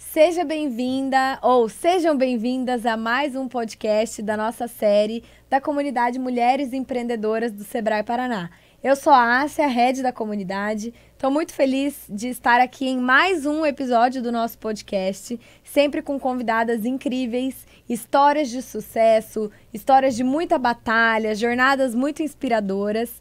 Seja bem-vinda ou sejam bem-vindas a mais um podcast da nossa série da comunidade Mulheres Empreendedoras do Sebrae Paraná. Eu sou a Ásia, head da comunidade. Estou muito feliz de estar aqui em mais um episódio do nosso podcast, sempre com convidadas incríveis, histórias de sucesso, histórias de muita batalha, jornadas muito inspiradoras.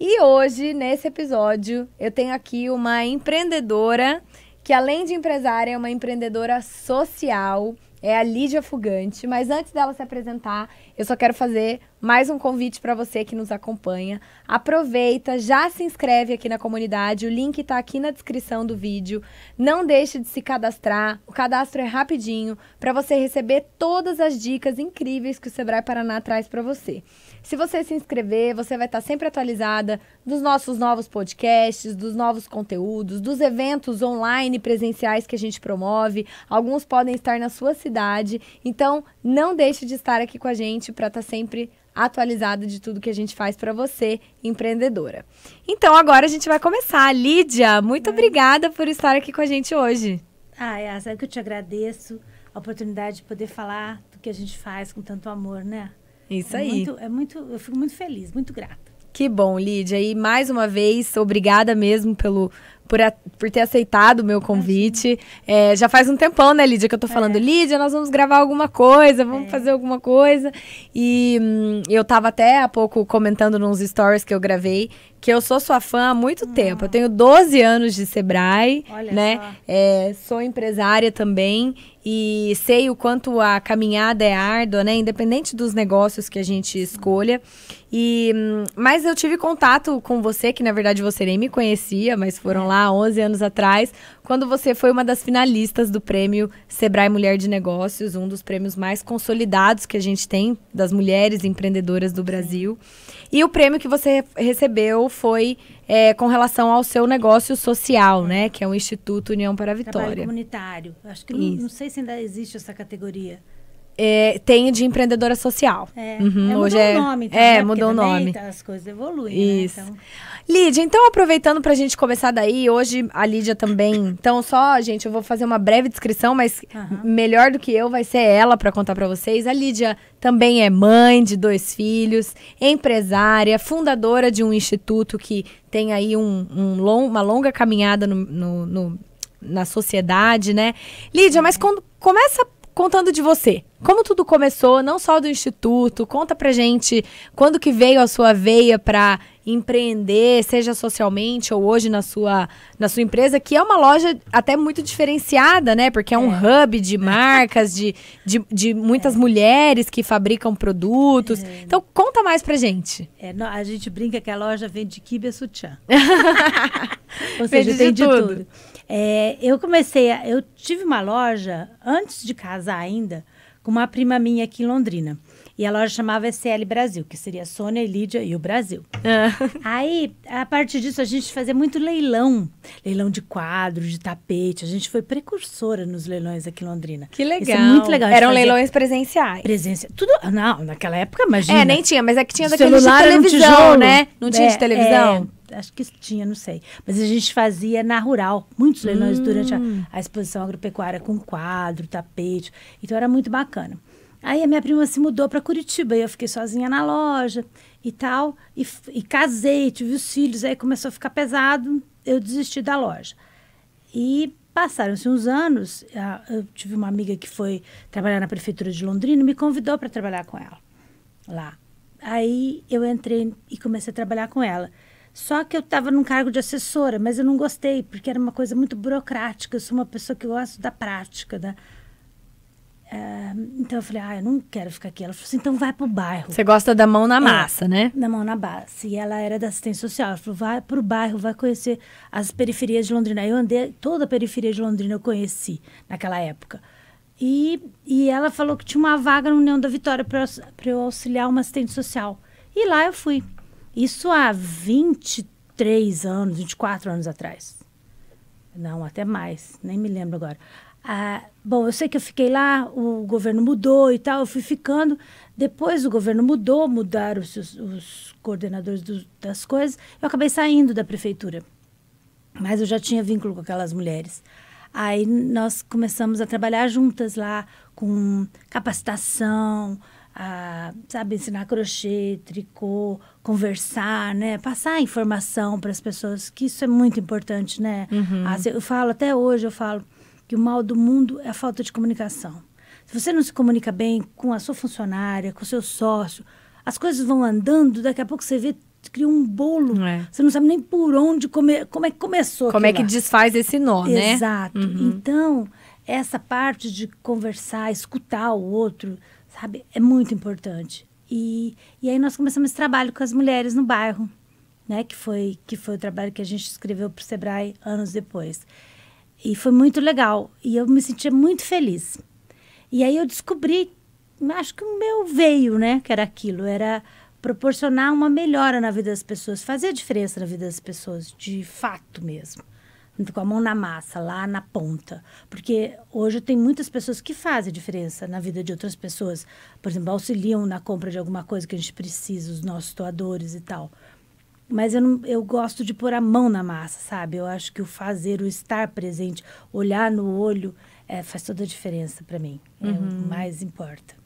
E hoje, nesse episódio, eu tenho aqui uma empreendedora que além de empresária, é uma empreendedora social, é a Lídia Fugante. Mas antes dela se apresentar, eu só quero fazer mais um convite para você que nos acompanha. Aproveita, já se inscreve aqui na comunidade, o link está aqui na descrição do vídeo. Não deixe de se cadastrar, o cadastro é rapidinho para você receber todas as dicas incríveis que o Sebrae Paraná traz para você. Se você se inscrever, você vai estar sempre atualizada dos nossos novos podcasts, dos novos conteúdos, dos eventos online presenciais que a gente promove. Alguns podem estar na sua cidade. Então, não deixe de estar aqui com a gente para estar tá sempre atualizada de tudo que a gente faz para você, empreendedora. Então, agora a gente vai começar. Lídia, muito é. obrigada por estar aqui com a gente hoje. Ah, é sabe que eu te agradeço a oportunidade de poder falar do que a gente faz com tanto amor, né? Isso é aí. Muito, é muito, eu fico muito feliz, muito grata. Que bom, Lídia. E mais uma vez, obrigada mesmo pelo por, a, por ter aceitado o meu convite. É, já faz um tempão, né, Lídia, que eu tô é. falando, é. Lídia, nós vamos gravar alguma coisa, vamos é. fazer alguma coisa. E hum, eu tava até há pouco comentando nos stories que eu gravei que eu sou sua fã há muito ah. tempo. Eu tenho 12 anos de Sebrae, Olha né? É, sou empresária também e sei o quanto a caminhada é árdua, né? Independente dos negócios que a gente escolha. E hum, mas eu tive contato com você, que na verdade você nem me conhecia, mas foram é. lá lá 11 anos atrás, quando você foi uma das finalistas do prêmio Sebrae Mulher de Negócios, um dos prêmios mais consolidados que a gente tem das mulheres empreendedoras do Brasil. E o prêmio que você recebeu foi é, com relação ao seu negócio social, né? Que é o Instituto União para a Vitória. Trabalho comunitário. Acho que não, não sei se ainda existe essa categoria é, tem de empreendedora social. É, uhum, é hoje é, o nome. Também, é, né? mudou o nome. Tá, as coisas evoluem, né? Isso. Né, então... Lídia, então aproveitando para a gente começar daí, hoje a Lídia também. Então só, gente, eu vou fazer uma breve descrição, mas uhum. melhor do que eu vai ser ela para contar para vocês. A Lídia também é mãe de dois filhos, empresária, fundadora de um instituto que tem aí um, um long, uma longa caminhada no, no, no, na sociedade, né? Lídia, é. mas quando começa contando de você. Como tudo começou, não só do instituto, conta pra gente quando que veio a sua veia para empreender, seja socialmente ou hoje na sua, na sua empresa, que é uma loja até muito diferenciada, né? Porque é um é. hub de é. marcas, de, de, de muitas é. mulheres que fabricam produtos. É. Então, conta mais pra gente. É, não, a gente brinca que a loja vende kibe sutiã. ou seja, vende, de tudo. tudo. É, eu comecei, a, eu tive uma loja antes de casar ainda com uma prima minha aqui em Londrina. E a loja chamava SL Brasil, que seria Sônia, Lídia e o Brasil. É. Aí, a partir disso, a gente fazia muito leilão. Leilão de quadros, de tapete. A gente foi precursora nos leilões aqui em Londrina. Que legal. Isso é muito legal. Eram leilões presenciais. Presenciais. Tudo... Não, naquela época, é, imagina. É, nem tinha, mas é que tinha daquela de televisão, né? Não tinha é, de televisão? É, acho que tinha, não sei. Mas a gente fazia na rural, muitos leilões hum. durante a, hum. a, exposição agropecuária com quadro, tapete. Então era muito bacana. Aí a minha prima se mudou para Curitiba e eu fiquei sozinha na loja e tal. E, e casei, tive os filhos, aí começou a ficar pesado, eu desisti da loja. E passaram-se uns anos, eu tive uma amiga que foi trabalhar na prefeitura de Londrina e me convidou para trabalhar com ela lá. Aí eu entrei e comecei a trabalhar com ela. Só que eu estava num cargo de assessora, mas eu não gostei, porque era uma coisa muito burocrática. Eu sou uma pessoa que gosto da prática, da, ah, então eu falei, ah, eu não quero ficar aqui. Ela falou assim, então vai para o bairro. Você gosta da mão na é, massa, é, né? Da mão na massa. E ela era da assistência social. Ela falou, vai o bairro, vai conhecer as periferias de Londrina. Eu andei, toda a periferia de Londrina eu conheci naquela época. E, e ela falou que tinha uma vaga no União da Vitória para eu auxiliar uma assistente social. E lá eu fui. Isso há 23 anos, 24 anos atrás. Não, até mais, nem me lembro agora. Ah, bom, eu sei que eu fiquei lá, o governo mudou e tal, eu fui ficando. Depois o governo mudou, mudaram os, os coordenadores do, das coisas. Eu acabei saindo da prefeitura, mas eu já tinha vínculo com aquelas mulheres. Aí nós começamos a trabalhar juntas lá, com capacitação, a, sabe, ensinar crochê, tricô, conversar, né? Passar informação para as pessoas, que isso é muito importante, né? Uhum. Ah, eu falo, até hoje eu falo que o mal do mundo é a falta de comunicação. Se você não se comunica bem com a sua funcionária, com o seu sócio, as coisas vão andando, daqui a pouco você vê cria um bolo. É. Você não sabe nem por onde comer, como é que começou. Como é que lá. desfaz esse nó, Exato. né? Exato. Uhum. Então, essa parte de conversar, escutar o outro, sabe? É muito importante. E, e aí nós começamos esse trabalho com as mulheres no bairro, né? Que foi, que foi o trabalho que a gente escreveu para o Sebrae anos depois. E foi muito legal. E eu me sentia muito feliz. E aí eu descobri, acho que o meu veio, né? Que era aquilo, era proporcionar uma melhora na vida das pessoas, fazer a diferença na vida das pessoas, de fato mesmo com a mão na massa, lá na ponta. Porque hoje tem muitas pessoas que fazem diferença na vida de outras pessoas. Por exemplo, auxiliam na compra de alguma coisa que a gente precisa, os nossos doadores e tal. Mas eu, não, eu gosto de pôr a mão na massa, sabe? Eu acho que o fazer, o estar presente, olhar no olho, é, faz toda a diferença para mim. Uhum. É o uhum. mais importa.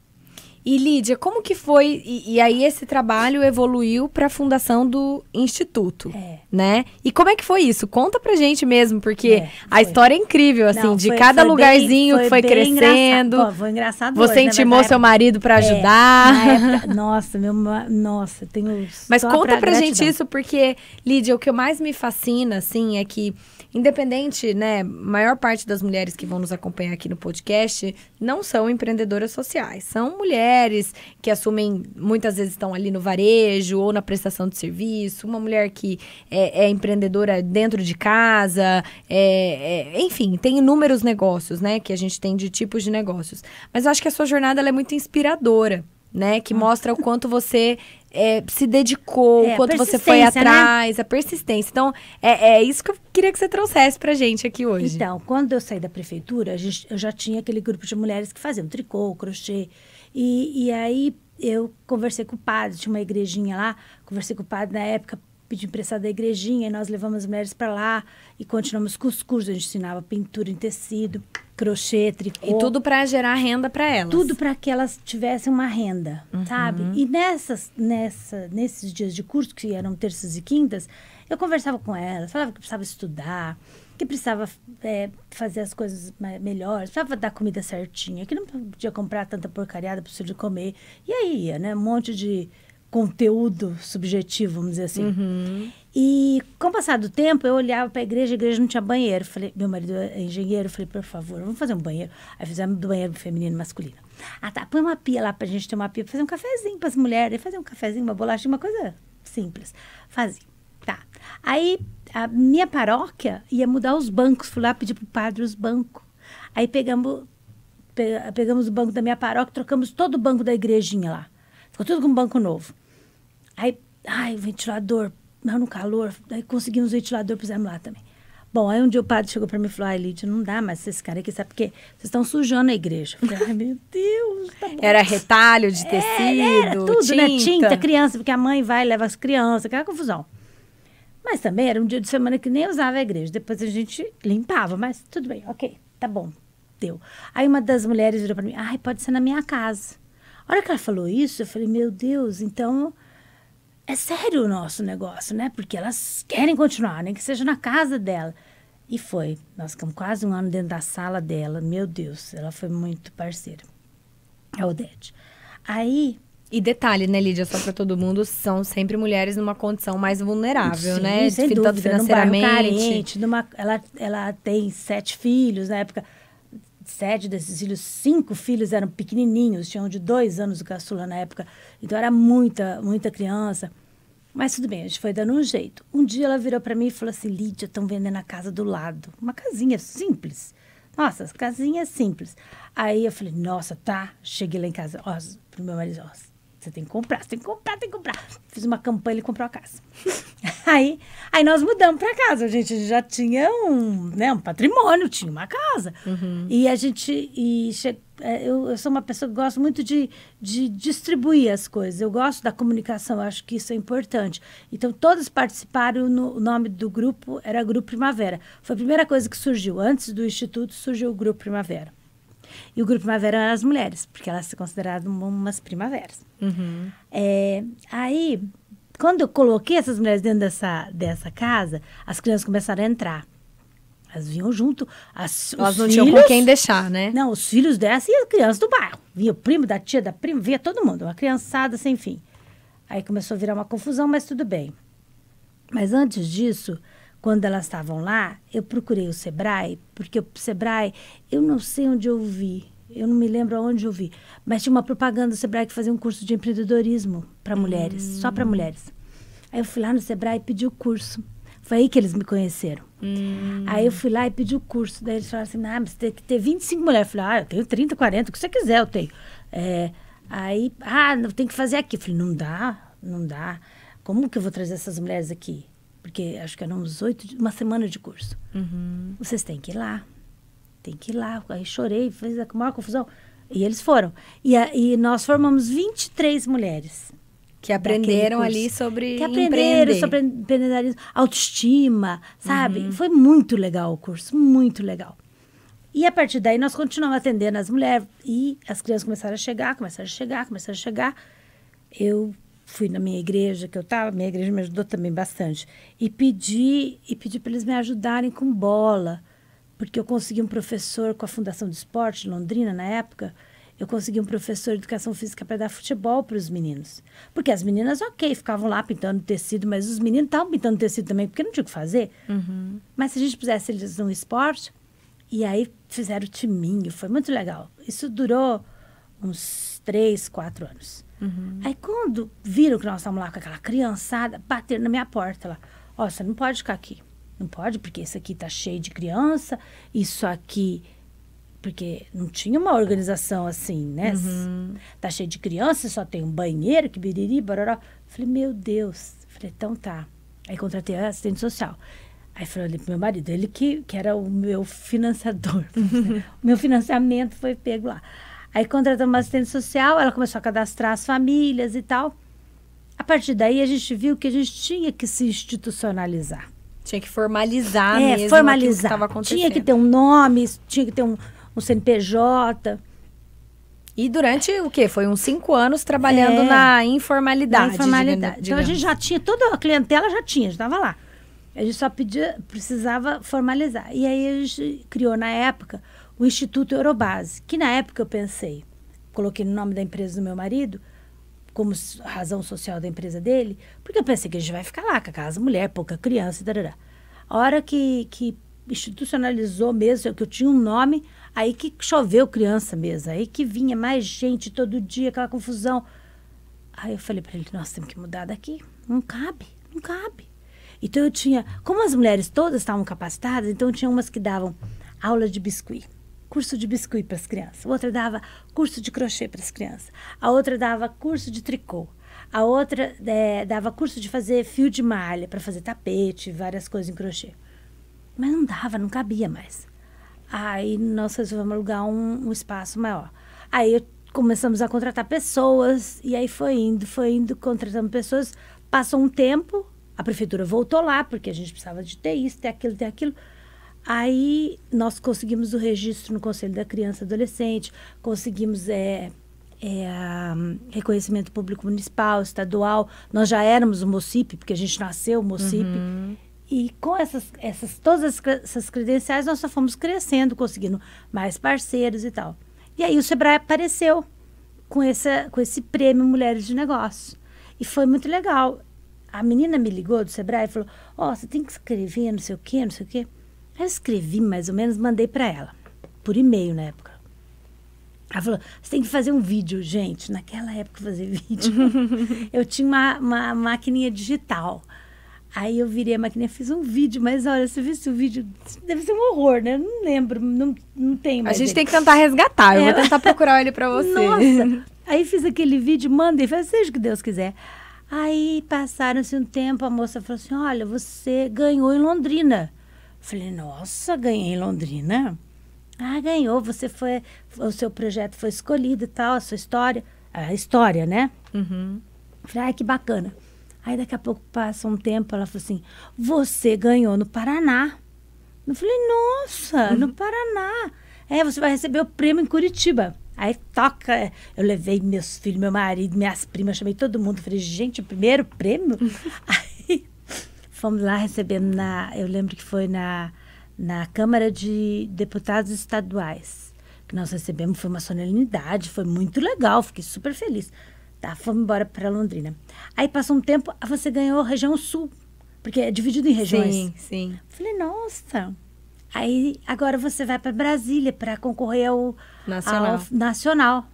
E Lídia, como que foi? E, e aí esse trabalho evoluiu para a fundação do instituto, é. né? E como é que foi isso? Conta pra gente mesmo, porque é, a história é incrível, assim, Não, de foi, cada foi lugarzinho bem, foi que foi crescendo. Engraçado. Pô, foi engraçado. Você hoje, né? intimou seu marido para é, ajudar. É, época, nossa, meu, nossa, tenho. Mas conta pra, pra gente isso, porque Lídia, o que mais me fascina, assim, é que Independente, né? Maior parte das mulheres que vão nos acompanhar aqui no podcast não são empreendedoras sociais. São mulheres que assumem, muitas vezes estão ali no varejo ou na prestação de serviço. Uma mulher que é, é empreendedora dentro de casa. É, é, enfim, tem inúmeros negócios, né? Que a gente tem de tipos de negócios. Mas eu acho que a sua jornada é muito inspiradora. Né, que ah. mostra o quanto você é, se dedicou, é, quanto você foi né? atrás, né? a persistência. Então, é, é isso que eu queria que você trouxesse pra gente aqui hoje. Então, quando eu saí da prefeitura, gente, eu já tinha aquele grupo de mulheres que faziam tricô, crochê. E, e aí eu conversei com o padre, tinha uma igrejinha lá, conversei com o padre na época, pedi emprestado da igrejinha, e nós levamos as mulheres para lá e continuamos com os cursos, a gente ensinava pintura em tecido crochê, tricô. E tudo para gerar renda para elas. Tudo para que elas tivessem uma renda, uhum. sabe? E nessas, nessa, nesses dias de curso, que eram terças e quintas, eu conversava com elas, falava que precisava estudar, que precisava é, fazer as coisas melhores, precisava dar comida certinha, que não podia comprar tanta porcariada para o filho comer. E aí, ia né? Um monte de conteúdo subjetivo, vamos dizer assim. Uhum. E com o passar do tempo, eu olhava para a igreja, a igreja não tinha banheiro. Falei, meu marido é engenheiro, falei, por favor, vamos fazer um banheiro. Aí fizemos do banheiro feminino e masculino. Ah, tá, põe uma pia lá para a gente ter uma pia fazer um cafezinho para as mulheres, fazer um cafezinho, uma bolacha, uma coisa simples. Fazia. Tá. Aí a minha paróquia ia mudar os bancos, fui lá pedir pro padre os bancos. Aí pegamos pegamos o banco da minha paróquia, trocamos todo o banco da igrejinha lá. Ficou tudo com um banco novo. Aí, ai, ventilador, não, no calor. Aí conseguimos o ventilador, pusemos lá também. Bom, aí um dia o padre chegou para mim e falou: ai, Lídia, não dá mais esse cara aqui, sabe por quê? Vocês estão sujando a igreja. Eu falei, ai, meu Deus. Tá era retalho de é, tecido, é, era tudo, né? tinta. né? Tinta, criança, porque a mãe vai leva as crianças, aquela confusão. Mas também era um dia de semana que nem usava a igreja. Depois a gente limpava, mas tudo bem, ok, tá bom, deu. Aí uma das mulheres virou para mim: ai, pode ser na minha casa. A hora que ela falou isso, eu falei: meu Deus, então é sério o nosso negócio, né? Porque elas querem continuar, nem que seja na casa dela. E foi. Nós ficamos quase um ano dentro da sala dela. Meu Deus, ela foi muito parceira. A Odete. Aí. E detalhe, né, Lídia? Só para todo mundo, são sempre mulheres numa condição mais vulnerável, Sim, né? Sem dúvida, financeiramente. Num carente, numa, ela, ela tem sete filhos na época sete desses filhos, cinco filhos eram pequenininhos, tinham de dois anos o caçula na época, então era muita, muita criança. Mas tudo bem, a gente foi dando um jeito. Um dia ela virou para mim e falou assim: Lídia, estão vendendo a casa do lado. Uma casinha simples. Nossa, casinha simples. Aí eu falei: Nossa, tá. Cheguei lá em casa, ó, pro meu marido: Ó, você tem que comprar, você tem que comprar, tem que comprar. Fiz uma campanha, ele comprou a casa. Aí, aí nós mudamos para casa. A gente já tinha um, né, um patrimônio, tinha uma casa. Uhum. E a gente. E che... É, eu, eu, sou uma pessoa que gosto muito de, de distribuir as coisas. Eu gosto da comunicação, acho que isso é importante. Então, todos participaram. No, o nome do grupo era Grupo Primavera. Foi a primeira coisa que surgiu. Antes do Instituto, surgiu o Grupo Primavera. E o grupo Primavera eram as mulheres, porque elas se consideravam umas primaveras. Uhum. É, aí, quando eu coloquei essas mulheres dentro dessa, dessa casa, as crianças começaram a entrar. Elas vinham junto. As, Elas não filhos, tinham com quem deixar, né? Não, os filhos dessa e as crianças do bairro. Vinha o primo da tia, da prima, via todo mundo. Uma criançada sem fim. Aí começou a virar uma confusão, mas tudo bem. Mas antes disso, quando elas estavam lá, eu procurei o Sebrae, porque o Sebrae, eu não sei onde eu vi, eu não me lembro aonde eu vi, mas tinha uma propaganda do Sebrae que fazia um curso de empreendedorismo para mulheres, hum. só para mulheres. Aí eu fui lá no Sebrae e pedi o curso. Foi aí que eles me conheceram. Hum. Aí eu fui lá e pedi o curso. Daí eles falaram assim: ah, mas tem que ter 25 mulheres. Eu falei: ah, eu tenho 30, 40, o que você quiser eu tenho. É, aí, ah, não tem que fazer aqui. Eu falei: não dá, não dá. Como que eu vou trazer essas mulheres aqui? Porque acho que eram uns oito, uma semana de curso. Uhum. Vocês têm que ir lá, tem que ir lá. Aí chorei, fiz a maior confusão. E eles foram. E, a, e nós formamos 23 mulheres. Que aprenderam ali sobre Que aprenderam sobre empreendedorismo, autoestima, sabe? Uhum. Foi muito legal o curso, muito legal. E a partir daí nós continuamos atendendo as mulheres e as crianças começaram a chegar, começaram a chegar, começaram a chegar. Eu fui na minha igreja que eu estava, minha igreja me ajudou também bastante e pedi e pedi para eles me ajudarem com bola, porque eu consegui um professor com a Fundação de Esporte, Londrina, na época, eu consegui um professor de educação física para dar futebol para os meninos. Porque as meninas, ok, ficavam lá pintando tecido, mas os meninos estavam pintando tecido também, porque não tinha o que fazer. Uhum. Mas se a gente pusesse eles num esporte, e aí fizeram o timinho, foi muito legal. Isso durou uns três, quatro anos. Uhum. Aí quando viram que nós estávamos lá com aquela criançada, bateram na minha porta lá. Ó, oh, você não pode ficar aqui. Não pode, porque isso aqui está cheio de criança, isso aqui. Porque não tinha uma organização assim, né? Uhum. Tá cheio de criança, só tem um banheiro, que biriri, baroró. Falei, meu Deus. Falei, então tá. Aí contratei a assistente social. Aí falei pro meu marido, ele que, que era o meu financiador. o meu financiamento foi pego lá. Aí contratamos uma assistente social, ela começou a cadastrar as famílias e tal. A partir daí, a gente viu que a gente tinha que se institucionalizar. Tinha que formalizar é, mesmo formalizar. que estava acontecendo. Tinha que ter um nome, tinha que ter um, um CNPJ. E durante o quê? Foi uns cinco anos trabalhando é, na informalidade. Na informalidade. Digamos, então a gente já tinha, toda a clientela já tinha, já estava lá. A gente só pedia, precisava formalizar. E aí a gente criou na época o Instituto Eurobase, que na época eu pensei, coloquei no nome da empresa do meu marido, como razão social da empresa dele, porque eu pensei que a gente vai ficar lá com a casa mulher, pouca criança e tarará. A hora que, que institucionalizou mesmo, que eu tinha um nome, aí que choveu criança mesmo, aí que vinha mais gente todo dia, aquela confusão. Aí eu falei para ele, nós temos que mudar daqui, não cabe, não cabe. Então eu tinha, como as mulheres todas estavam capacitadas, então tinha umas que davam aula de biscuit curso de biscuit para as crianças, outra dava curso de crochê para as crianças, a outra dava curso de tricô, a outra é, dava curso de fazer fio de malha para fazer tapete, várias coisas em crochê. Mas não dava, não cabia mais. Aí nós resolvemos alugar um, um espaço maior. Aí começamos a contratar pessoas, e aí foi indo, foi indo, contratando pessoas. Passou um tempo, a prefeitura voltou lá, porque a gente precisava de ter isso, ter aquilo, ter aquilo. Aí nós conseguimos o registro no Conselho da Criança e Adolescente, conseguimos é, é, hum, reconhecimento público municipal, estadual. Nós já éramos o MOCIP, porque a gente nasceu o MOCIP. Uhum. E com essas, essas, todas essas credenciais, nós só fomos crescendo, conseguindo mais parceiros e tal. E aí o Sebrae apareceu com, essa, com esse prêmio Mulheres de Negócio. E foi muito legal. A menina me ligou do Sebrae e falou: Ó, oh, você tem que escrever, não sei o quê, não sei o quê. Eu escrevi mais ou menos, mandei para ela, por e-mail na época. Ela falou: você tem que fazer um vídeo, gente. Naquela época, fazer vídeo. eu tinha uma, uma maquininha digital. Aí eu virei a maquininha, fiz um vídeo, mas olha, você viu o vídeo? Deve ser um horror, né? não lembro, não, não tem mais. A gente dele. tem que tentar resgatar, eu é, vou tentar procurar ele para você. Nossa! Aí fiz aquele vídeo, mandei, falei, seja o que Deus quiser. Aí passaram-se um tempo, a moça falou assim: olha, você ganhou em Londrina. Falei, nossa, ganhei em Londrina. Ah, ganhou, você foi, o seu projeto foi escolhido e tal, a sua história, é a história, né? Uhum. Falei, ah, que bacana. Aí daqui a pouco passa um tempo, ela falou assim, você ganhou no Paraná. Eu falei, nossa, uhum. no Paraná. É, você vai receber o prêmio em Curitiba. Aí toca, eu levei meus filhos, meu marido, minhas primas, chamei todo mundo. Falei, gente, o primeiro prêmio? Aí fomos lá, recebendo na, eu lembro que foi na, na Câmara de Deputados Estaduais, que nós recebemos, foi uma solenidade, foi muito legal, fiquei super feliz. Tá, fomos embora para Londrina. Aí passou um tempo, você ganhou a região sul, porque é dividido em regiões. Sim, sim. Falei, nossa. Aí agora você vai para Brasília para concorrer ao nacional. ao nacional.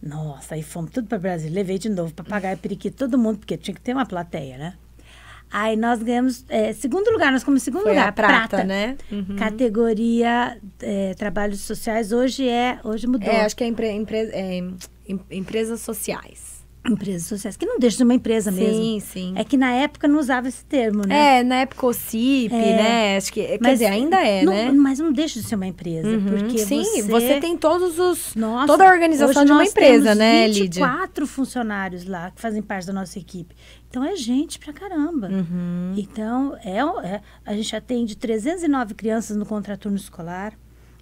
Nossa, aí fomos tudo para Brasília. Levei de novo para pagar periquito todo mundo, porque tinha que ter uma plateia, né? Aí nós ganhamos é, segundo lugar, nós como segundo Foi lugar, a prata, prata. né? Uhum. Categoria é, trabalhos sociais hoje é hoje mudou. É, acho que é, empre, empre, é em, empresas sociais. Empresas sociais, que não deixa de uma empresa sim, mesmo. Sim, sim. É que na época não usava esse termo, né? É, na época o CIP, é, né? Acho que, quer mas, dizer, ainda é, não, né? Mas não deixa de ser uma empresa, uhum, porque Sim, você... você... tem todos os... Nossa, toda a organização de uma empresa, né, Lídia? Nós funcionários lá que fazem parte da nossa equipe. Então, é gente pra caramba. Uhum. Então, é, é, a gente atende 309 crianças no contraturno escolar.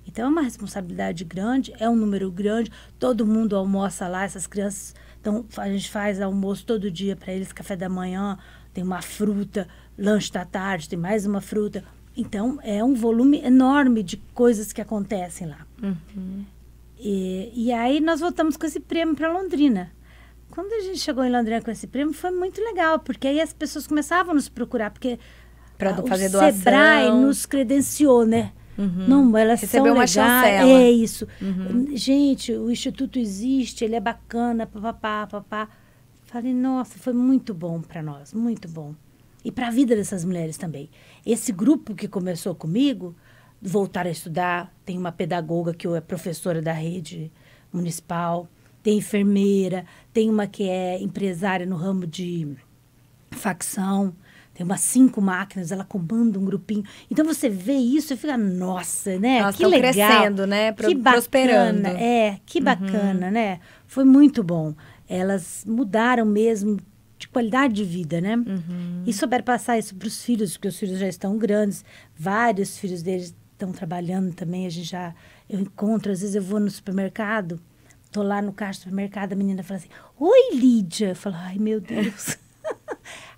Então é uma responsabilidade grande, é um número grande, todo mundo almoça lá, essas crianças então, a gente faz almoço todo dia para eles, café da manhã, tem uma fruta, lanche da tarde, tem mais uma fruta. Então, é um volume enorme de coisas que acontecem lá. Uhum. E, e aí, nós voltamos com esse prêmio para Londrina. Quando a gente chegou em Londrina com esse prêmio, foi muito legal, porque aí as pessoas começavam a nos procurar, porque fazer doação. O Sebrae nos credenciou, né? Uhum. Não, elas Recebeu são uma legais. chancela. É isso. Uhum. Gente, o instituto existe, ele é bacana, papapá, papá. Falei, nossa, foi muito bom para nós, muito bom. E para a vida dessas mulheres também. Esse grupo que começou comigo, voltar a estudar, tem uma pedagoga que é professora da rede municipal, tem enfermeira, tem uma que é empresária no ramo de facção tem umas cinco máquinas, ela comanda um grupinho. Então você vê isso e fica, nossa, né? Elas que legal. crescendo, né? Pro, que bacana, prosperando. É, que uhum. bacana, uhum. né? Foi muito bom. Elas mudaram mesmo de qualidade de vida, né? Uhum. E souberam passar isso para os filhos, porque os filhos já estão grandes, vários filhos deles estão trabalhando também. A gente já. Eu encontro, às vezes eu vou no supermercado, tô lá no caixa do supermercado, a menina fala assim: Oi, Lídia. Eu falo: Ai, meu Deus.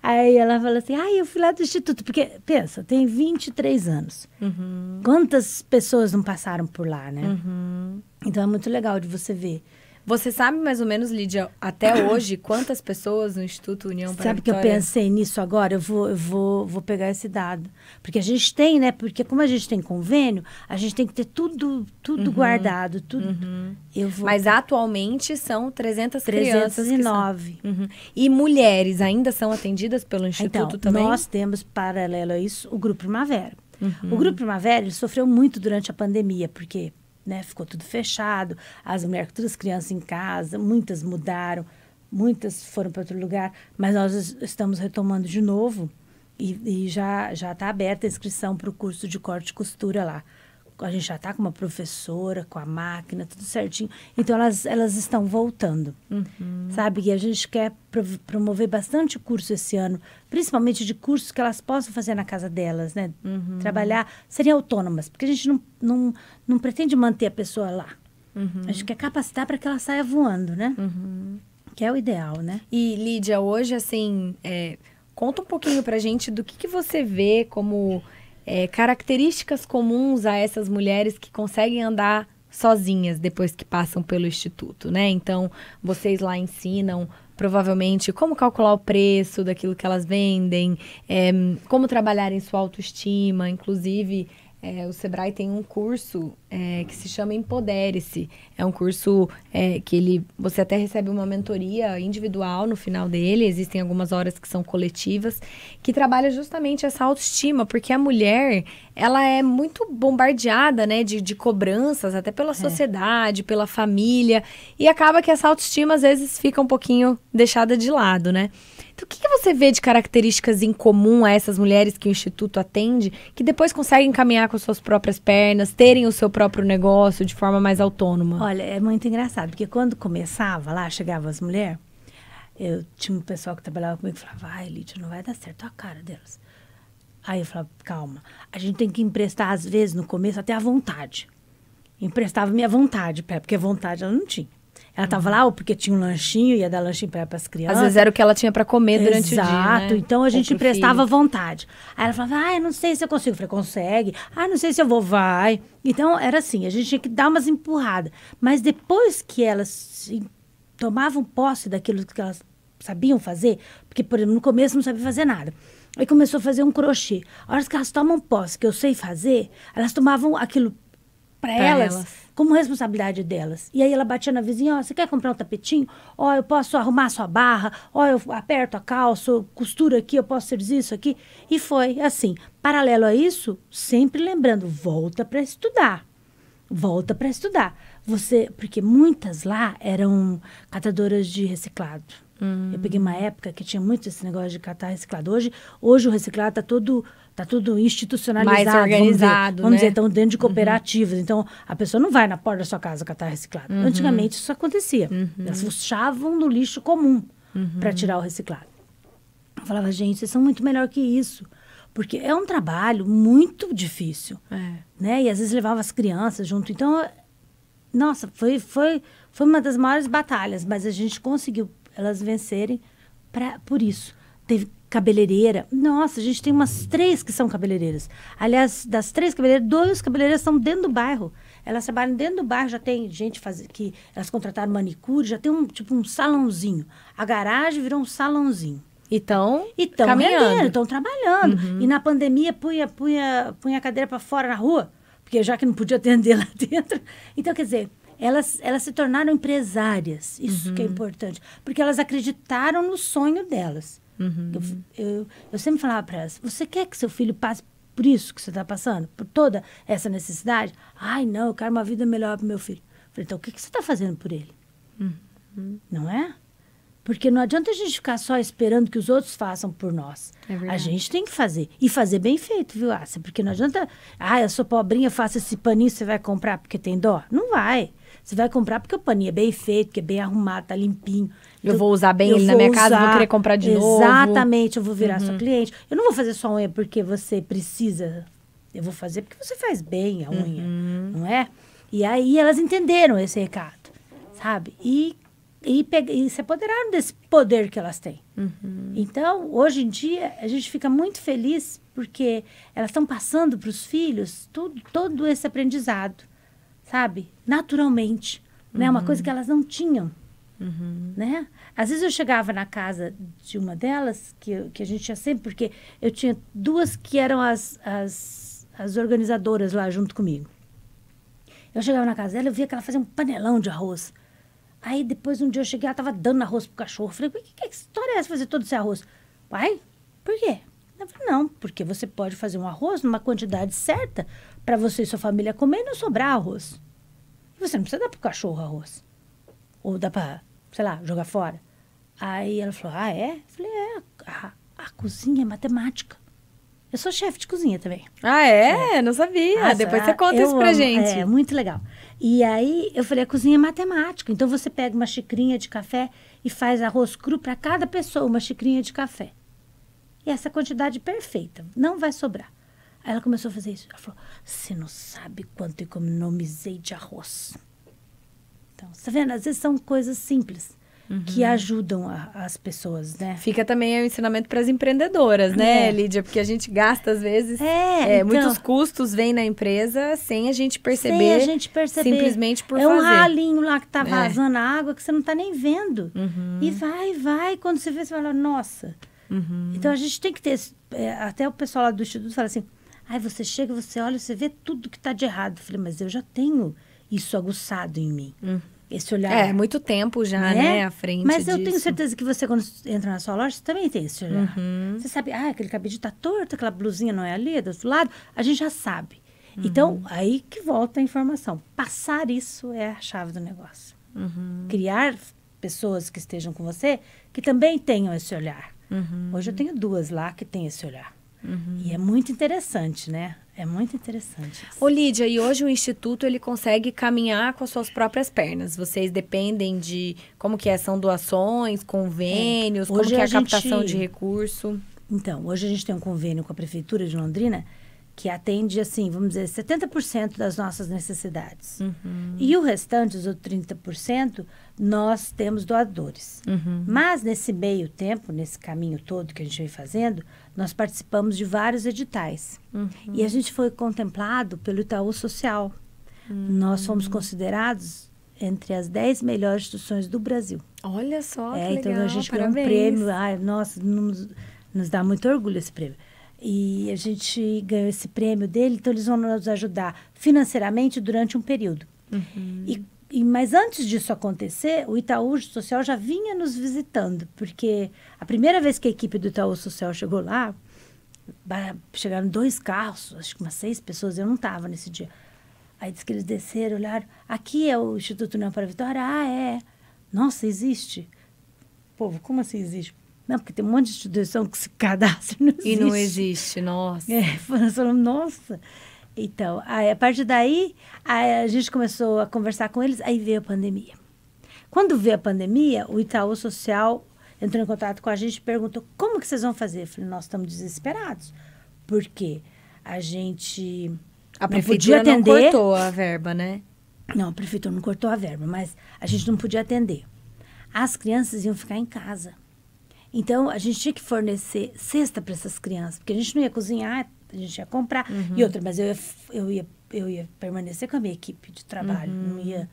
Aí ela fala assim: ah, eu fui lá do instituto. Porque, pensa, tem 23 anos. Uhum. Quantas pessoas não passaram por lá, né? Uhum. Então é muito legal de você ver você sabe mais ou menos, Lídia, até hoje, quantas pessoas no Instituto União para Sabe que eu pensei nisso agora? Eu vou, eu vou, vou pegar esse dado. Porque a gente tem, né? Porque como a gente tem convênio, a gente tem que ter tudo, tudo uhum, guardado, tudo. Uhum. Eu vou... Mas atualmente são 300 309. crianças. 309. Uhum. E mulheres ainda são atendidas pelo Instituto então, também? nós temos, paralelo a isso, o Grupo Primavera. Uhum. O Grupo Primavera sofreu muito durante a pandemia, porque né? Ficou tudo fechado, as mulheres com todas as crianças em casa, muitas mudaram, muitas foram para outro lugar, mas nós estamos retomando de novo e, e já já está aberta a inscrição para o curso de corte e costura lá a gente já está com uma professora, com a máquina, tudo certinho. Então elas, elas estão voltando, uhum. sabe? E a gente quer promover bastante curso esse ano, principalmente de cursos que elas possam fazer na casa delas, né? Uhum. Trabalhar, serem autônomas, porque a gente não, não, não pretende manter a pessoa lá. Uhum. A gente quer capacitar para que ela saia voando, né? Uhum. Que é o ideal, né? E Lídia, hoje assim, é, conta um pouquinho para gente do que, que você vê como é, características comuns a essas mulheres que conseguem andar sozinhas depois que passam pelo instituto, né? Então, vocês lá ensinam provavelmente como calcular o preço daquilo que elas vendem, é, como trabalhar em sua autoestima, inclusive é, o Sebrae tem um curso é, que se chama Empodere-se. É um curso é, que ele, você até recebe uma mentoria individual no final dele. Existem algumas horas que são coletivas, que trabalha justamente essa autoestima, porque a mulher ela é muito bombardeada né, de, de cobranças, até pela é. sociedade, pela família, e acaba que essa autoestima às vezes fica um pouquinho deixada de lado, né? Então, o que, que, você vê de características em comum a essas mulheres que o Instituto atende, que depois conseguem caminhar com suas próprias pernas, terem o seu próprio negócio de forma mais autônoma? Olha, é muito engraçado, porque quando começava lá, chegavam as mulheres, eu tinha um pessoal que trabalhava comigo que falava, "Vai, Lídia, não vai dar certo, a cara delas. Aí eu falava, calma, a gente tem que emprestar, às vezes, no começo, até a vontade. Emprestava minha vontade, porque vontade ela não tinha. Ela estava lá lá porque tinha um lanchinho, ia dar lanchinho para as crianças. Às vezes era o que ela tinha para comer durante Exato. o dia. Exato. Né? Então a gente prestava vontade. Aí ela falava, ah, eu não sei se eu consigo. Eu falei, consegue. Ah, não sei se eu vou, vai. Então era assim, a gente tinha que dar umas empurradas. Mas depois que elas tomavam posse daquilo que elas sabiam fazer, porque por exemplo, no começo não sabia fazer nada. Aí começou a fazer um crochê. A hora que elas tomam posse, que eu sei fazer, elas tomavam aquilo para elas, elas como responsabilidade delas. E aí ela batia na vizinha, ó, oh, você quer comprar um tapetinho? Ó, oh, eu posso arrumar a sua barra, ó, oh, eu aperto a calça, eu costuro aqui, eu posso fazer isso aqui. E foi assim. Paralelo a isso, sempre lembrando, volta para estudar. Volta para estudar. Você, porque muitas lá eram catadoras de reciclado. Hum. Eu peguei uma época que tinha muito esse negócio de catar reciclado. Hoje, hoje o reciclado está todo Está tudo institucionalizado. Mais organizado. Vamos dizer, vamos né? estão dentro de uhum. cooperativas. Uhum. Então, a pessoa não vai na porta da sua casa catar reciclado. Uhum. Antigamente, isso acontecia. Uhum. Elas puxavam no lixo comum uhum. para tirar o reciclado. Eu falava, gente, vocês são muito melhor que isso. Porque é um trabalho muito difícil. É. Né? E às vezes levava as crianças junto. Então, nossa, foi, foi, foi uma das maiores batalhas. Mas a gente conseguiu elas vencerem pra, por isso. Teve cabeleireira. Nossa, a gente tem umas três que são cabeleireiras. Aliás, das três cabeleireiras, dois cabeleireiras são dentro do bairro. Elas trabalham dentro do bairro, já tem gente faz... que elas contrataram manicure, já tem um tipo um salãozinho. A garagem virou um salãozinho. Então, estão caminhando, estão trabalhando. Uhum. E na pandemia punha, punha, punha a cadeira para fora na rua, porque já que não podia atender lá dentro. Então, quer dizer, elas, elas se tornaram empresárias. Isso uhum. que é uhum. importante. Porque elas acreditaram no sonho delas. Uhum. Eu, eu, eu sempre falava para elas: você quer que seu filho passe por isso que você está passando? Por toda essa necessidade? Ai, não, eu quero uma vida melhor para meu filho. Eu falei: então o que, que você está fazendo por ele? Uhum. Não é? Porque não adianta a gente ficar só esperando que os outros façam por nós. É a gente tem que fazer. E fazer bem feito, viu, Assa? Porque não adianta. Ah, eu sou pobrinha, faço esse paninho, você vai comprar porque tem dó? Não vai. Você vai comprar porque o paninho é bem feito, que é bem arrumado, tá limpinho. Eu vou usar bem ele na minha usar, casa, vou querer comprar de exatamente, novo. Exatamente, eu vou virar uhum. cliente. Eu não vou fazer só unha porque você precisa. Eu vou fazer porque você faz bem a unha, uhum. não é? E aí elas entenderam esse recado, sabe? E, e, e se apoderaram desse poder que elas têm. Uhum. Então, hoje em dia, a gente fica muito feliz porque elas estão passando para os filhos tudo, todo esse aprendizado, sabe? Naturalmente. Uhum. é Uma coisa uhum. que elas não tinham Uhum. Né? Às vezes eu chegava na casa de uma delas, que, que a gente tinha sempre, porque eu tinha duas que eram as, as, as organizadoras lá junto comigo. Eu chegava na casa dela, eu via que ela fazia um panelão de arroz. Aí depois um dia eu cheguei, ela tava dando arroz pro cachorro. Eu falei, que, que história é essa fazer todo esse arroz? Pai, por quê? Ela falou, não, porque você pode fazer um arroz numa quantidade certa para você e sua família comer e não sobrar arroz. você não precisa dar pro cachorro arroz. Ou dá pra, sei lá, jogar fora? Aí ela falou, ah, é? Eu falei, é, a, a cozinha é matemática. Eu sou chefe de cozinha também. Ah, é? é. Não sabia. Ah, Depois você conta isso pra amo. gente. É, muito legal. E aí eu falei, a cozinha é matemática. Então você pega uma xicrinha de café e faz arroz cru para cada pessoa, uma xicrinha de café. E essa quantidade perfeita, não vai sobrar. Aí ela começou a fazer isso. Ela falou, você não sabe quanto economizei de arroz. Então, tá vendo? Às vezes são coisas simples. Uhum. que ajudam a, as pessoas, né? Fica também o ensinamento para as empreendedoras, né, é. Lídia? Porque a gente gasta às vezes, é, é então, muitos custos vêm na empresa sem a gente perceber, sem a gente perceber, simplesmente por é fazer. É um ralinho lá que tá é. vazando é. água que você não tá nem vendo uhum. e vai, vai, quando você vê você fala, nossa. Uhum. Então a gente tem que ter é, até o pessoal lá do instituto fala assim, aí você chega, você olha, você vê tudo que tá de errado. Eu falei, mas eu já tenho isso aguçado em mim. Uhum esse olhar. É, muito tempo já, né? né à frente Mas eu disso. tenho certeza que você, quando entra na sua loja, também tem esse olhar. Uhum. Você sabe, ah, aquele cabide tá torto, aquela blusinha não é ali, é do outro lado. A gente já sabe. Então, uhum. Então, aí que volta a informação. Passar isso é a chave do negócio. Uhum. Criar pessoas que estejam com você que também tenham esse olhar. Uhum. Hoje eu tenho duas lá que têm esse olhar. Uhum. E é muito interessante, né? É muito interessante. Isso. Ô Lídia, e hoje o instituto ele consegue caminhar com as suas próprias pernas. Vocês dependem de como que é, são doações, convênios, é. como que é a, gente... captação de recurso? Então, hoje a gente tem um convênio com a prefeitura de Londrina que atende assim, vamos dizer, 70% das nossas necessidades. Uhum. E o restante, os outros 30%, nós temos doadores. Uhum. Mas nesse meio tempo, nesse caminho todo que a gente vem fazendo, nós participamos de vários editais. Uhum. E a uhum. gente foi contemplado pelo Itaú Social. Uhum. Nós hum. fomos considerados entre as 10 melhores instituições do Brasil. Olha só, é, que então legal. a gente ganhou um prêmio. Ai, nossa, nos, nos dá muito orgulho esse prêmio. E a gente ganhou esse prêmio dele, então eles vão nos ajudar financeiramente durante um período. Uhum. E e, mas antes disso acontecer, o Itaú Social já vinha nos visitando, porque a primeira vez que a equipe do Itaú Social chegou lá, chegaram dois carros, acho que umas seis pessoas, eu não estava nesse dia. Aí diz que eles desceram, olharam, aqui é o Instituto União para a Vitória? Ah, é. Nossa, existe? Povo, como assim existe? Não, porque tem um monte de instituição que se cadastra não existe. E não existe, nossa. É, falando, nossa. Então, aí, a partir daí, a gente começou a conversar com eles, aí veio a pandemia. Quando veio a pandemia, o Itaú Social entrou em contato com a gente e perguntou, como que vocês vão fazer? Eu falei, nós estamos desesperados, porque a gente a não podia atender... não cortou a verba, né? Não, a prefeitura não cortou a verba, mas a gente não podia atender. As crianças iam ficar em casa. Então, a gente tinha que fornecer cesta para essas crianças, porque a gente não ia cozinhar, a gente ia comprar. Uhum. E outra, mas eu ia, eu, ia, eu ia permanecer com a minha equipe de trabalho, uhum. não ia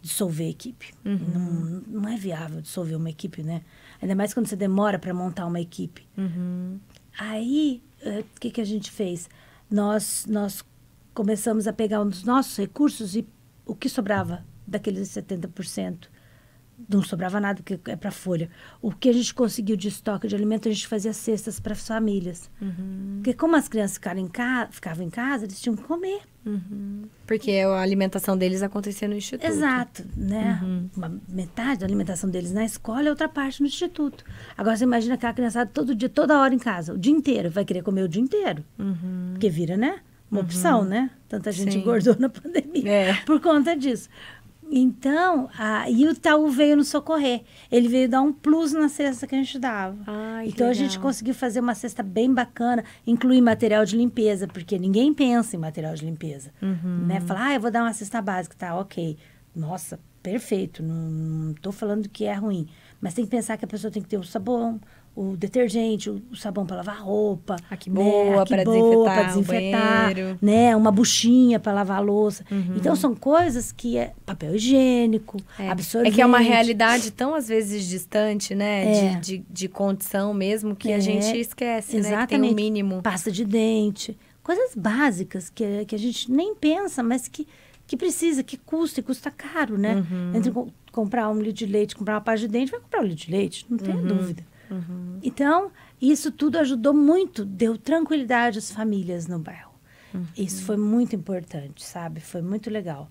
dissolver a equipe. Uhum. Não, não é viável dissolver uma equipe, né? Ainda mais quando você demora para montar uma equipe. Uhum. Aí, eh, o que, que a gente fez? Nós, nós começamos a pegar um dos nossos recursos e o que sobrava daqueles 70% não sobrava nada, que é para folha. O que a gente conseguiu de estoque de alimento, a gente fazia cestas para as famílias. Uhum. Porque como as crianças ficaram em casa, ficavam em casa, eles tinham que comer. Uhum. Porque a alimentação deles acontecia no instituto. Exato, né? Uhum. Uma, metade da alimentação deles na escola e outra parte no instituto. Agora, você imagina aquela criançada todo dia, toda hora em casa, o dia inteiro. Vai querer comer o dia inteiro. Uhum. Porque vira, né? Uma uhum. opção, né? Tanta gente Sim. engordou na pandemia é. por conta disso. Então, a, e o Itaú veio nos socorrer. Ele veio dar um plus na cesta que a gente dava. Ai, então, a gente conseguiu fazer uma cesta bem bacana, incluir material de limpeza, porque ninguém pensa em material de limpeza. Uhum. Né? Falar, ah, eu vou dar uma cesta básica, tá, ok. Nossa, perfeito, não estou falando que é ruim. Mas tem que pensar que a pessoa tem que ter um sabão, o detergente, o, sabão para lavar roupa. Ah, né, boa, né? para desinfetar, pra desinfetar né? Uma buchinha para lavar a louça. Uhum. Então, são coisas que é papel higiênico, é. absorvente. É que é uma realidade tão, às vezes, distante, né? É. De, de, de, condição mesmo, que é. a gente esquece, Exatamente. né? Que tem o um mínimo. Pasta de dente. Coisas básicas que, que a gente nem pensa, mas que, que precisa, que custa, e custa caro, né? Uhum. Entre comprar um litro de leite, comprar uma pasta de dente, vai comprar um litro de leite, não tem uhum. dúvida. Uhum. Então, isso tudo ajudou muito, deu tranquilidade às famílias no bairro. Uhum. Isso foi muito importante, sabe? Foi muito legal.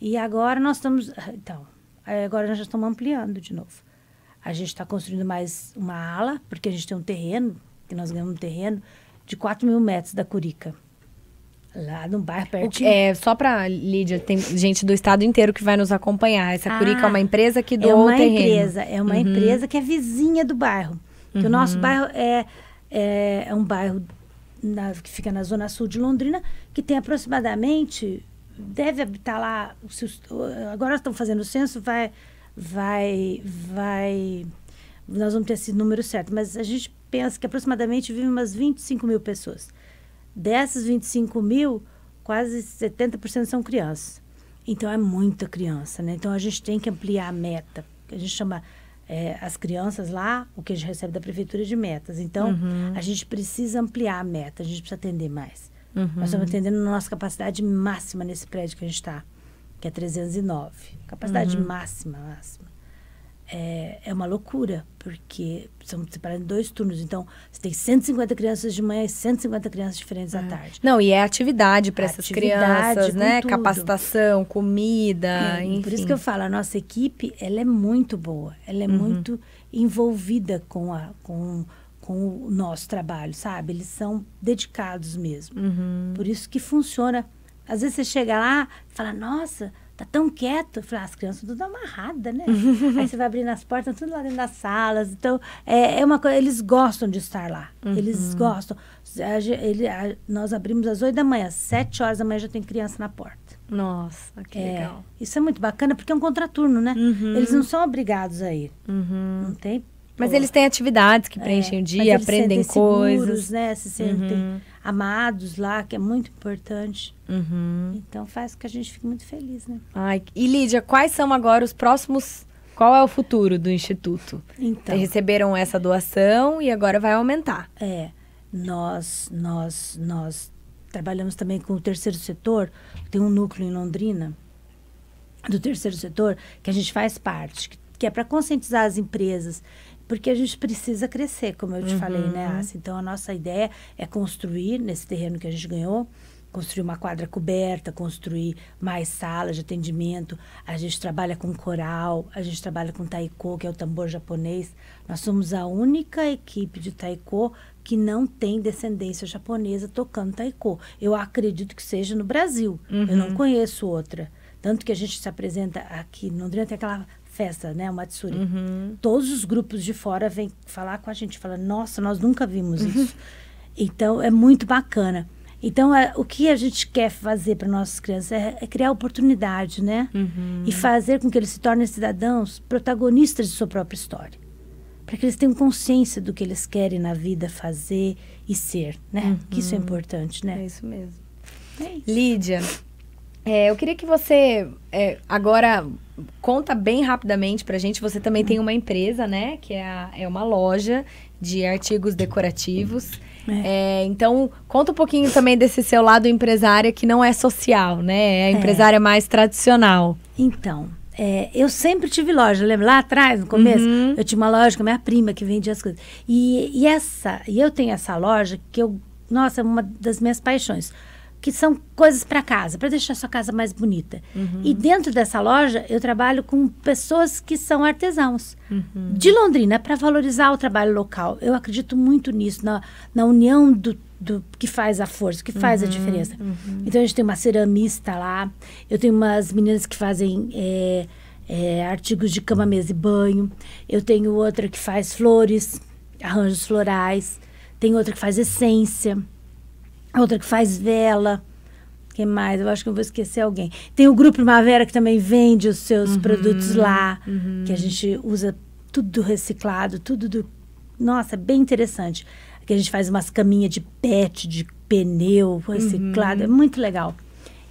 E agora nós estamos. Então, agora nós já estamos ampliando de novo. A gente está construindo mais uma ala, porque a gente tem um terreno, que nós ganhamos um terreno, de 4 mil metros da Curica. Lá no bairro pertinho. é, só pra Lídia, tem gente do estado inteiro que vai nos acompanhar. Essa ah, Curica é uma empresa que doou é uma Empresa, é uma uhum. empresa que é vizinha do bairro. Uhum. o nosso bairro é, é, é um bairro na, que fica na zona sul de Londrina, que tem aproximadamente, deve habitar lá, se, agora estão fazendo o censo, vai, vai, vai, nós vamos ter esse número certo, mas a gente pensa que aproximadamente vivem umas 25 mil pessoas. Dessas 25 mil, quase 70% são crianças. Então é muita criança, né? Então a gente tem que ampliar a meta, que a gente chama é, as crianças lá, o que a gente recebe da prefeitura de metas. Então uhum. a gente precisa ampliar a meta, a gente precisa atender mais. Uhum. Nós estamos atendendo a nossa capacidade máxima nesse prédio que a gente está, que é 309. Capacidade uhum. máxima, máxima é, é uma loucura, porque são separados em dois turnos. Então, você tem 150 crianças de manhã e 150 crianças diferentes é. à tarde. Não, e é atividade para essas crianças, né? Tudo. Capacitação, comida, é, enfim. Por isso que eu falo, a nossa equipe, ela é muito boa. Ela é uhum. muito envolvida com, a, com, com o nosso trabalho, sabe? Eles são dedicados mesmo. Uhum. Por isso que funciona. Às vezes você chega lá e fala, nossa tá tão quieto. Eu falei, ah, as crianças tudo amarrada, né? Aí você vai abrindo as portas, tudo lá dentro das salas. Então, é, é uma coisa, eles gostam de estar lá. Uhum. Eles gostam. A, ele, a, nós abrimos às oito da manhã, às horas da manhã já tem criança na porta. Nossa, que é, legal. Isso é muito bacana, porque é um contraturno, né? Uhum. Eles não são obrigados a ir. Uhum. Não tem mas Pô. eles têm atividades que é, preenchem é, o dia, aprendem coisas. Seguros, né? Se sentem, uhum amados lá, que é muito importante. Uhum. Então faz com que a gente fique muito feliz, né? Ai, e Lídia, quais são agora os próximos? Qual é o futuro do Instituto? Então. receberam essa doação e agora vai aumentar. É. Nós, nós, nós trabalhamos também com o terceiro setor, tem um núcleo em Londrina do terceiro setor que a gente faz parte, que, que é para conscientizar as empresas porque a gente precisa crescer, como eu te uhum. falei, né, uhum. Assa? Então, a nossa ideia é construir nesse terreno que a gente ganhou, construir uma quadra coberta, construir mais salas de atendimento. A gente trabalha com coral, a gente trabalha com taiko, que é o tambor japonês. Nós somos a única equipe de taiko que não tem descendência japonesa tocando taiko. Eu acredito que seja no Brasil. Uhum. Eu não uhum. conheço outra. Tanto que a gente se apresenta aqui no Londrina, tem aquela festa, né? O Matsuri. Uhum. Todos os grupos de fora vêm falar com a gente, fala, nossa, nós nunca vimos uhum. isso. Então, é muito bacana. Então, é, o que a gente quer fazer para nossas crianças é, é criar oportunidade, né? Uhum. E fazer com que eles se tornem cidadãos protagonistas de sua própria história. Para que eles tenham consciência do que eles querem na vida fazer e ser, né? Que isso é uhum. importante, né? É isso mesmo. É isso. Lídia, é, eu queria que você é, agora conta bem rapidamente para a gente. Você também tem uma empresa, né? Que é, a, é uma loja de artigos decorativos. É. é então, conta um pouquinho também desse seu lado empresária que não é social, né? É a é. empresária mais tradicional. Então, é, eu sempre tive loja, lembra? Lá atrás, no começo, uhum. eu tinha uma loja com a minha prima que vendia as coisas. E, e essa, e eu tenho essa loja que eu, nossa, é uma das minhas paixões que são coisas para casa, para deixar sua casa mais bonita. Uhum. E dentro dessa loja, eu trabalho com pessoas que são artesãos uhum. de Londrina, para valorizar o trabalho local. Eu acredito muito nisso, na, na união do, do que faz a força, que faz uhum. a diferença. Uhum. Então, a gente tem uma ceramista lá, eu tenho umas meninas que fazem. É, é, artigos de cama, mesa e banho. Eu tenho outra que faz flores, arranjos florais. Tem outra que faz essência a outra que faz vela. quem mais? Eu acho que eu vou esquecer alguém. Tem o Grupo Primavera que também vende os seus uhum, produtos lá, uhum. que a gente usa tudo reciclado, tudo do. Nossa, bem interessante. Aqui a gente faz umas caminhas de pet, de pneu reciclado, uhum. é muito legal.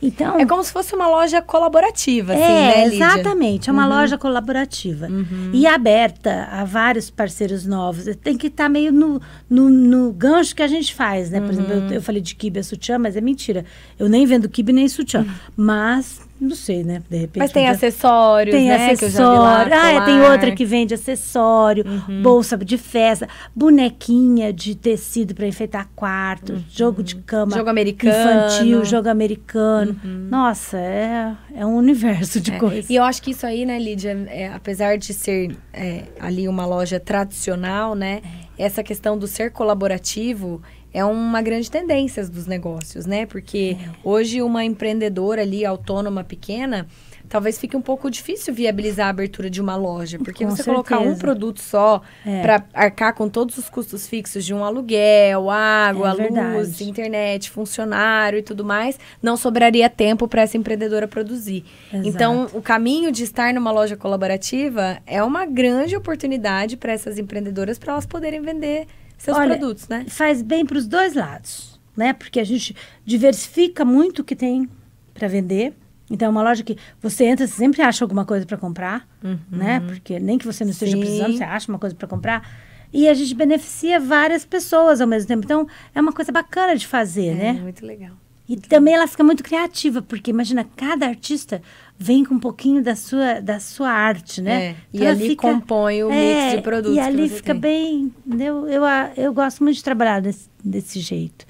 Então, é como se fosse uma loja colaborativa, assim, é, né, Lídia? Exatamente, é uma uhum. loja colaborativa. Uhum. E aberta a vários parceiros novos. Tem que estar tá meio no, no, no, gancho que a gente faz, né? Por uhum. exemplo, eu, uhum. eu, falei de kibe e sutiã, mas é mentira. Eu nem vendo kibe nem sutiã. Uhum. Mas não sei, né? De repente. Mas tem acessórios, tem né? Acessório. ah, é, tem outra que vende acessório, uhum. bolsa de festa, bonequinha de tecido para enfeitar quarto, uhum. jogo de cama. Jogo americano. Infantil, jogo americano. Uhum. Nossa, é, é um universo de é. coisas. E eu acho que isso aí, né, Lídia, é, apesar de ser é, ali uma loja tradicional, né? É. Essa questão do ser colaborativo é uma grande tendência dos negócios, né? Porque é. hoje uma empreendedora ali, autônoma, pequena, talvez fique um pouco difícil viabilizar a abertura de uma loja, porque com você certeza. colocar um produto só é. para arcar com todos os custos fixos de um aluguel, água, é luz, internet, funcionário e tudo mais, não sobraria tempo para essa empreendedora produzir. Exato. Então, o caminho de estar numa loja colaborativa é uma grande oportunidade para essas empreendedoras para elas poderem vender seus Olha, produtos, né? Faz bem para os dois lados, né? Porque a gente diversifica muito o que tem para vender. Então, é uma loja que você entra, você sempre acha alguma coisa para comprar, uhum. né? Porque nem que você não esteja Sim. precisando, você acha uma coisa para comprar. E a gente beneficia várias pessoas ao mesmo tempo. Então, é uma coisa bacana de fazer, é, né? Muito legal. E também ela fica muito criativa, porque imagina, cada artista vem com um pouquinho da sua, da sua arte, né? É, então e ali fica, compõe o é, mix de produtos. E ali fica tem. bem. Eu, eu, ah, eu gosto muito de trabalhar desse, desse jeito.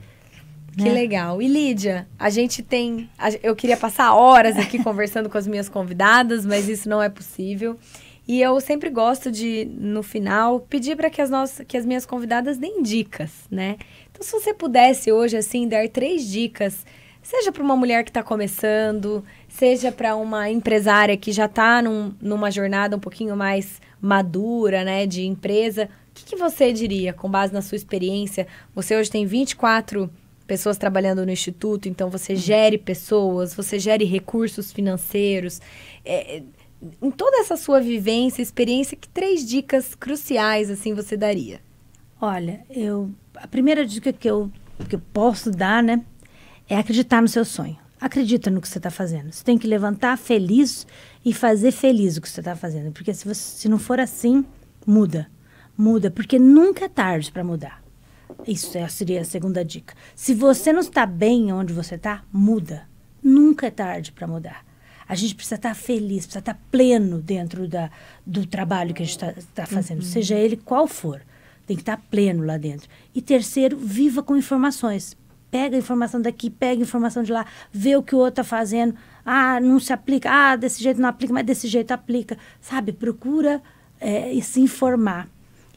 Que né? legal. E Lídia, a gente tem. A, eu queria passar horas aqui conversando com as minhas convidadas, mas isso não é possível. E eu sempre gosto de, no final, pedir para que, as nossas, que as minhas convidadas deem dicas, né? Então, se você pudesse hoje, assim, dar três dicas, seja para uma mulher que está começando, seja para uma empresária que já está num, numa jornada um pouquinho mais madura, né, de empresa, o que, que você diria, com base na sua experiência? Você hoje tem 24 pessoas trabalhando no instituto, então você uhum. gere pessoas, você gere recursos financeiros. É, em toda essa sua vivência, experiência, que três dicas cruciais assim você daria? Olha, eu a primeira dica que eu, que eu posso dar, né, é acreditar no seu sonho. Acredita no que você está fazendo. Você tem que levantar feliz e fazer feliz o que você está fazendo. Porque se, você, se não for assim, muda. Muda, porque nunca é tarde para mudar. Isso é, seria a segunda dica. Se você não está bem onde você está, muda. Nunca é tarde para mudar. A gente precisa estar tá feliz, precisa estar tá pleno dentro da, do trabalho que a gente está tá fazendo, uhum. seja ele qual for. Tem que estar tá pleno lá dentro. E terceiro, viva com informações. Pega informação daqui, pega informação de lá, vê o que o outro está fazendo. Ah, não se aplica. Ah, desse jeito não aplica, mas desse jeito aplica. Sabe? Procura é, se informar.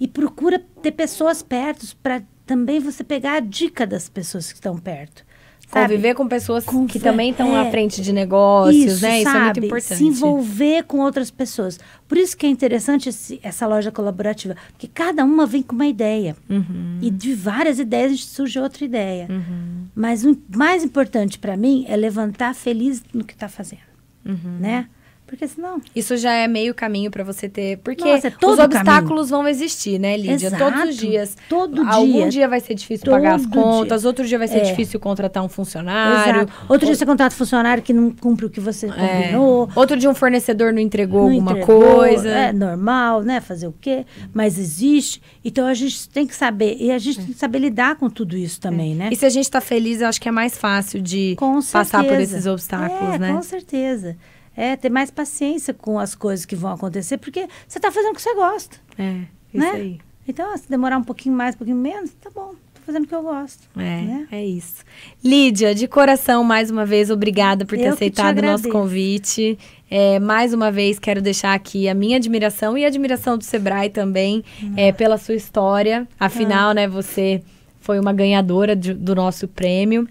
E procura ter pessoas perto para também você pegar a dica das pessoas que estão perto. Conviver com pessoas Conver... que também estão é... à frente de negócios, isso, né? Sabe? Isso é muito importante. Se envolver com outras pessoas. Por isso que é interessante esse, essa loja colaborativa, porque cada uma vem com uma ideia. Uhum. E de várias ideias a gente surge outra ideia. Uhum. Mas o mais importante para mim é levantar feliz no que está fazendo, uhum. né? Porque senão. Isso já é meio caminho para você ter. Porque Nossa, é os obstáculos caminho. vão existir, né, Lídia? Exato, Todos os dias. Todo Algum dia. Algum dia vai ser difícil Todo pagar as contas, dia. outro dia vai ser é. difícil contratar um funcionário. Exato. Outro dia você contrata um funcionário que não cumpre o que você é. combinou. É. Outro dia um fornecedor não entregou não alguma entregou. coisa. É normal, né? Fazer o quê? Mas existe. Então a gente tem que saber. E a gente é. tem que saber lidar com tudo isso também, é. né? E se a gente está feliz, eu acho que é mais fácil de passar por esses obstáculos, né? Com certeza é ter mais paciência com as coisas que vão acontecer, porque você está fazendo o que você gosta. É, isso né? aí. Então, se demorar um pouquinho mais, um pouquinho menos, tá bom fazendo o que eu gosto. É, né? é isso. Lídia, de coração, mais uma vez, obrigada por ter eu aceitado o nosso convite. É, mais uma vez, quero deixar aqui a minha admiração e a admiração do Sebrae também é, pela sua história. Afinal, ah. né, você foi uma ganhadora de, do nosso prêmio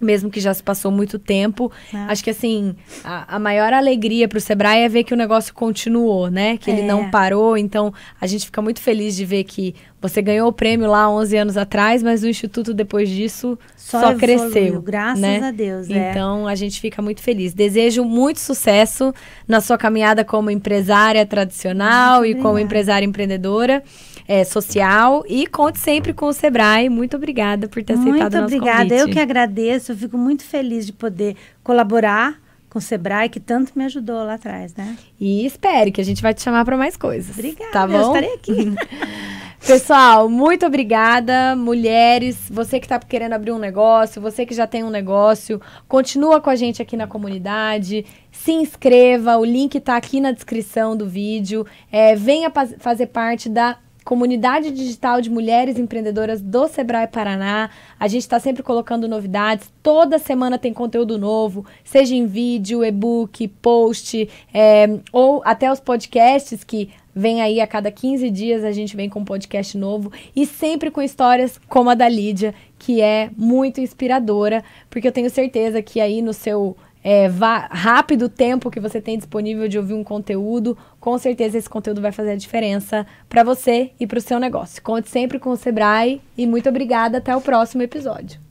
mesmo que já se passou muito tempo. É. Acho que assim, a, a maior alegria para o Sebrae é ver que o negócio continuou, né? Que é. ele não é. parou. Então, a gente fica muito feliz de ver que você ganhou o prêmio lá 11 anos atrás, mas o instituto depois disso só, só evoluiu, cresceu, graças né? a Deus. É. Então, a gente fica muito feliz. Desejo muito sucesso na sua caminhada como empresária tradicional muito e obrigada. como empresária empreendedora é, social. E conte sempre com o Sebrae. Muito obrigada por ter aceitado muito o nosso obrigada. convite. Muito obrigada. Eu que agradeço. Eu fico muito feliz de poder colaborar com o Sebrae, que tanto me ajudou lá atrás, né? E espere que a gente vai te chamar para mais coisas. Obrigada, tá bom? eu estarei aqui. Pessoal, muito obrigada. Mulheres, você que está querendo abrir um negócio, você que já tem um negócio, continua com a gente aqui na comunidade. Se inscreva, o link está aqui na descrição do vídeo. É, venha fazer parte da comunidade digital de mulheres empreendedoras do Sebrae Paraná. A gente está sempre colocando novidades. Toda semana tem conteúdo novo, seja em vídeo, e-book, post, é, ou até os podcasts que vem aí a cada 15 dias a gente vem com um podcast novo e sempre com histórias como a da Lídia, que é muito inspiradora, porque eu tenho certeza que aí no seu é, rápido o tempo que você tem disponível de ouvir um conteúdo, com certeza esse conteúdo vai fazer a diferença para você e para o seu negócio. Conte sempre com o Sebrae e muito obrigada. Até o próximo episódio.